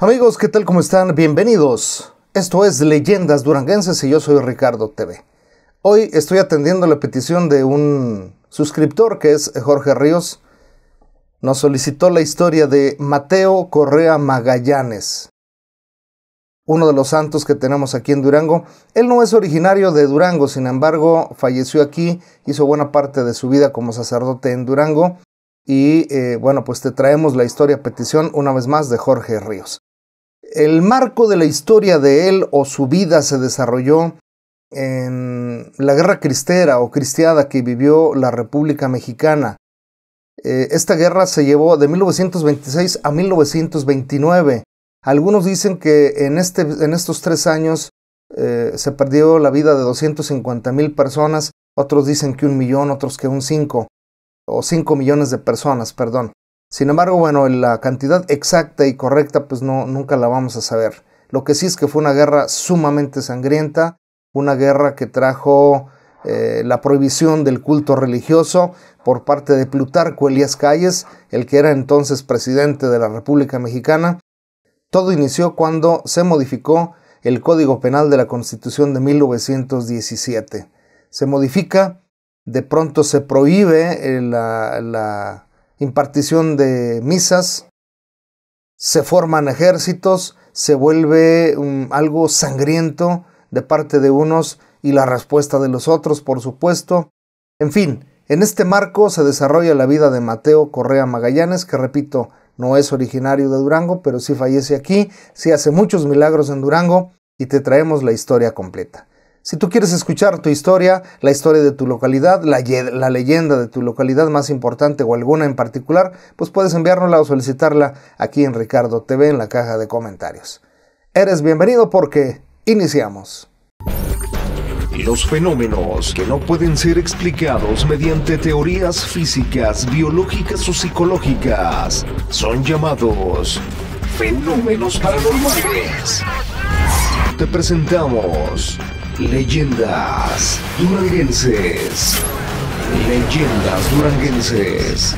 Amigos, ¿qué tal? ¿Cómo están? Bienvenidos. Esto es Leyendas Duranguenses y yo soy Ricardo TV. Hoy estoy atendiendo la petición de un suscriptor que es Jorge Ríos. Nos solicitó la historia de Mateo Correa Magallanes, uno de los santos que tenemos aquí en Durango. Él no es originario de Durango, sin embargo, falleció aquí, hizo buena parte de su vida como sacerdote en Durango. Y eh, bueno, pues te traemos la historia petición una vez más de Jorge Ríos el marco de la historia de él o su vida se desarrolló en la guerra cristera o cristiada que vivió la República Mexicana. Eh, esta guerra se llevó de 1926 a 1929. Algunos dicen que en, este, en estos tres años eh, se perdió la vida de 250 mil personas, otros dicen que un millón, otros que un cinco, o cinco millones de personas, perdón. Sin embargo, bueno, la cantidad exacta y correcta pues no, nunca la vamos a saber. Lo que sí es que fue una guerra sumamente sangrienta, una guerra que trajo eh, la prohibición del culto religioso por parte de Plutarco Elías Calles, el que era entonces presidente de la República Mexicana. Todo inició cuando se modificó el Código Penal de la Constitución de 1917. Se modifica, de pronto se prohíbe eh, la impartición de misas, se forman ejércitos, se vuelve mm, algo sangriento de parte de unos y la respuesta de los otros, por supuesto. En fin, en este marco se desarrolla la vida de Mateo Correa Magallanes, que repito, no es originario de Durango, pero sí fallece aquí, sí hace muchos milagros en Durango y te traemos la historia completa. Si tú quieres escuchar tu historia, la historia de tu localidad, la, leyenda de tu localidad más importante o alguna en particular, pues puedes enviárnosla o solicitarla aquí en Ricardo TV en la caja de comentarios. Eres bienvenido porque iniciamos. Los fenómenos que no pueden ser explicados mediante teorías físicas, biológicas o psicológicas son llamados fenómenos paranormales. Te presentamos Leyendas Duranguenses. Leyendas Duranguenses.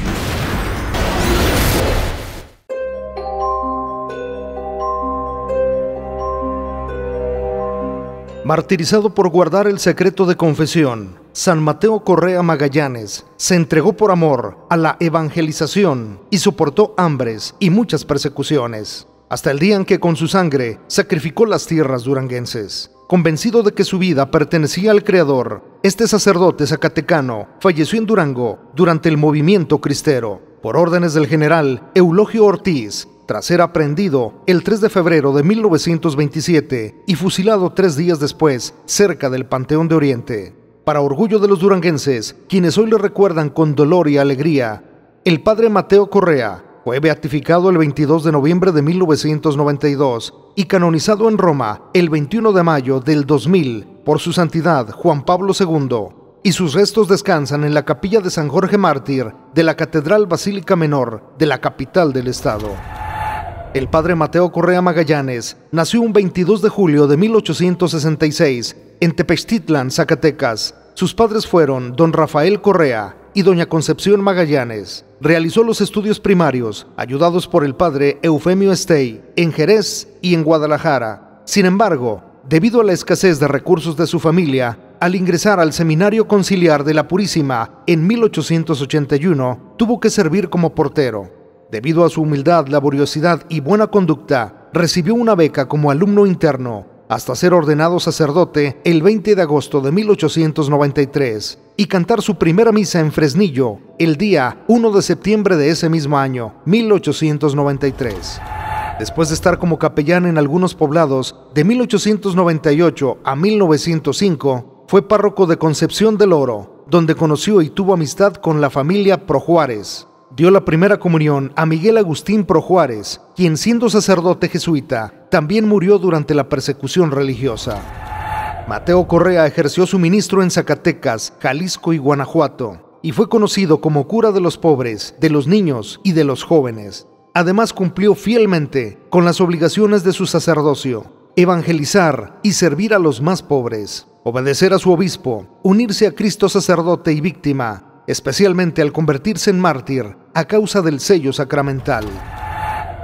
Martirizado por guardar el secreto de confesión, San Mateo Correa Magallanes se entregó por amor a la evangelización y soportó hambres y muchas persecuciones, hasta el día en que con su sangre sacrificó las tierras duranguenses. Convencido de que su vida pertenecía al Creador, este sacerdote zacatecano falleció en Durango durante el movimiento cristero, por órdenes del general Eulogio Ortiz, tras ser aprehendido el 3 de febrero de 1927 y fusilado tres días después cerca del Panteón de Oriente. Para orgullo de los duranguenses, quienes hoy le recuerdan con dolor y alegría, el padre Mateo Correa fue beatificado el 22 de noviembre de 1992 y canonizado en Roma el 21 de mayo del 2000 por su santidad Juan Pablo II, y sus restos descansan en la capilla de San Jorge Mártir de la Catedral Basílica Menor de la capital del estado. El padre Mateo Correa Magallanes nació un 22 de julio de 1866 en Tepextitlán, Zacatecas. Sus padres fueron don Rafael Correa, y doña Concepción Magallanes. Realizó los estudios primarios, ayudados por el padre Eufemio Estey, en Jerez y en Guadalajara. Sin embargo, debido a la escasez de recursos de su familia, al ingresar al Seminario Conciliar de la Purísima en 1881, tuvo que servir como portero. Debido a su humildad, laboriosidad y buena conducta, recibió una beca como alumno interno hasta ser ordenado sacerdote el 20 de agosto de 1893 y cantar su primera misa en Fresnillo el día 1 de septiembre de ese mismo año, 1893. Después de estar como capellán en algunos poblados, de 1898 a 1905, fue párroco de Concepción del Oro, donde conoció y tuvo amistad con la familia Projuárez. Dio la primera comunión a Miguel Agustín Projuárez, quien siendo sacerdote jesuita, también murió durante la persecución religiosa. Mateo Correa ejerció su ministro en Zacatecas, Jalisco y Guanajuato, y fue conocido como cura de los pobres, de los niños y de los jóvenes. Además cumplió fielmente con las obligaciones de su sacerdocio, evangelizar y servir a los más pobres, obedecer a su obispo, unirse a Cristo sacerdote y víctima, especialmente al convertirse en mártir a causa del sello sacramental.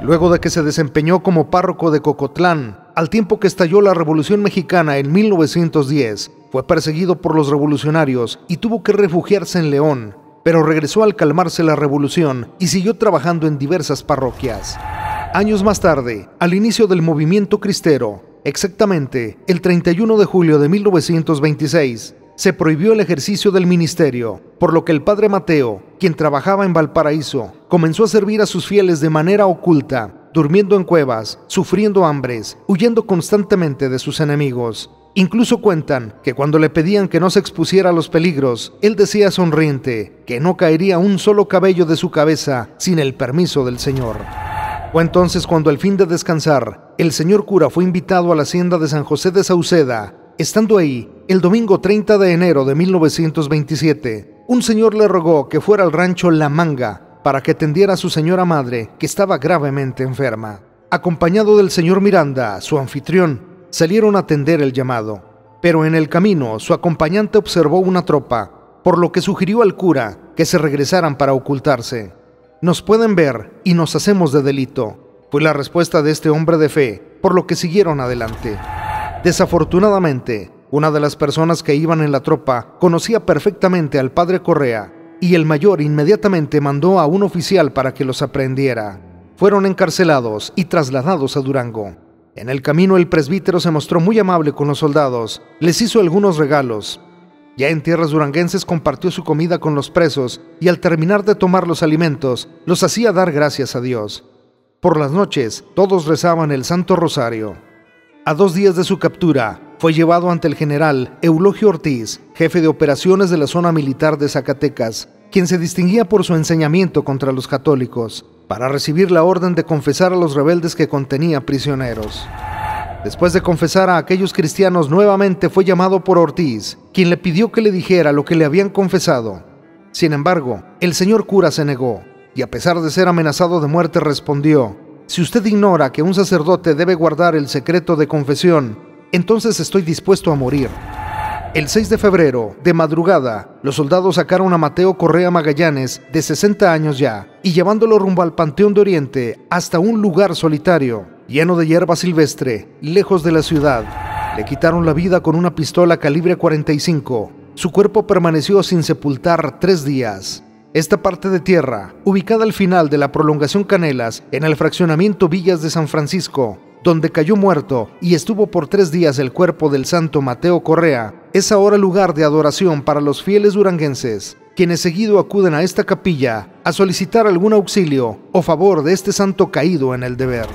Luego de que se desempeñó como párroco de Cocotlán, al tiempo que estalló la Revolución Mexicana en 1910. Fue perseguido por los revolucionarios y tuvo que refugiarse en León, pero regresó al calmarse la revolución y siguió trabajando en diversas parroquias. Años más tarde, al inicio del movimiento cristero, exactamente el 31 de julio de 1926, se prohibió el ejercicio del ministerio, por lo que el padre Mateo, quien trabajaba en Valparaíso, comenzó a servir a sus fieles de manera oculta durmiendo en cuevas, sufriendo hambres, huyendo constantemente de sus enemigos. Incluso cuentan que cuando le pedían que no se expusiera a los peligros, él decía sonriente que no caería un solo cabello de su cabeza sin el permiso del Señor. Fue entonces cuando al fin de descansar, el señor cura fue invitado a la hacienda de San José de Sauceda. Estando ahí, el domingo 30 de enero de 1927, un señor le rogó que fuera al rancho La Manga para que atendiera a su señora madre, que estaba gravemente enferma. Acompañado del señor Miranda, su anfitrión, salieron a atender el llamado, pero en el camino su acompañante observó una tropa, por lo que sugirió al cura que se regresaran para ocultarse. Nos pueden ver y nos hacemos de delito, fue la respuesta de este hombre de fe, por lo que siguieron adelante. Desafortunadamente, una de las personas que iban en la tropa conocía perfectamente al padre Correa, y el mayor inmediatamente mandó a un oficial para que los aprendiera. Fueron encarcelados y trasladados a Durango. En el camino el presbítero se mostró muy amable con los soldados, les hizo algunos regalos. Ya en tierras duranguenses compartió su comida con los presos y al terminar de tomar los alimentos los hacía dar gracias a Dios. Por las noches todos rezaban el Santo Rosario. A dos días de su captura, fue llevado ante el general Eulogio Ortiz, jefe de operaciones de la zona militar de Zacatecas, quien se distinguía por su enseñamiento contra los católicos, para recibir la orden de confesar a los rebeldes que contenía prisioneros. Después de confesar a aquellos cristianos nuevamente fue llamado por Ortiz, quien le pidió que le dijera lo que le habían confesado. Sin embargo, el señor cura se negó, y a pesar de ser amenazado de muerte respondió, si usted ignora que un sacerdote debe guardar el secreto de confesión, entonces estoy dispuesto a morir. El 6 de febrero, de madrugada, los soldados sacaron a Mateo Correa Magallanes, de 60 años ya, y llevándolo rumbo al Panteón de Oriente, hasta un lugar solitario, lleno de hierba silvestre, lejos de la ciudad. Le quitaron la vida con una pistola calibre 45. Su cuerpo permaneció sin sepultar tres días. Esta parte de tierra, ubicada al final de la prolongación Canelas, en el fraccionamiento Villas de San Francisco, donde cayó muerto y estuvo por tres días el cuerpo del santo Mateo Correa, es ahora lugar de adoración para los fieles duranguenses, quienes seguido acuden a esta capilla a solicitar algún auxilio o favor de este santo caído en el deber.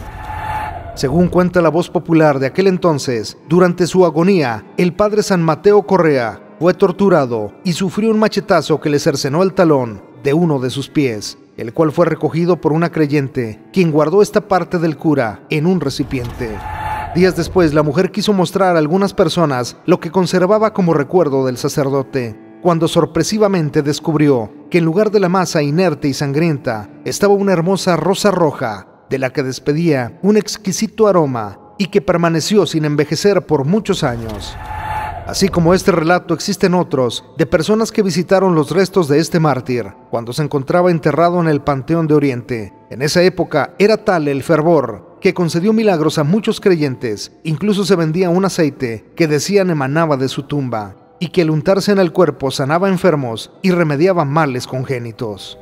Según cuenta la voz popular de aquel entonces, durante su agonía, el padre San Mateo Correa fue torturado y sufrió un machetazo que le cercenó el talón, de uno de sus pies, el cual fue recogido por una creyente, quien guardó esta parte del cura en un recipiente. Días después, la mujer quiso mostrar a algunas personas lo que conservaba como recuerdo del sacerdote, cuando sorpresivamente descubrió que en lugar de la masa inerte y sangrienta estaba una hermosa rosa roja, de la que despedía un exquisito aroma y que permaneció sin envejecer por muchos años. Así como este relato existen otros de personas que visitaron los restos de este mártir cuando se encontraba enterrado en el Panteón de Oriente. En esa época era tal el fervor que concedió milagros a muchos creyentes, incluso se vendía un aceite que decían emanaba de su tumba y que el untarse en el cuerpo sanaba enfermos y remediaba males congénitos.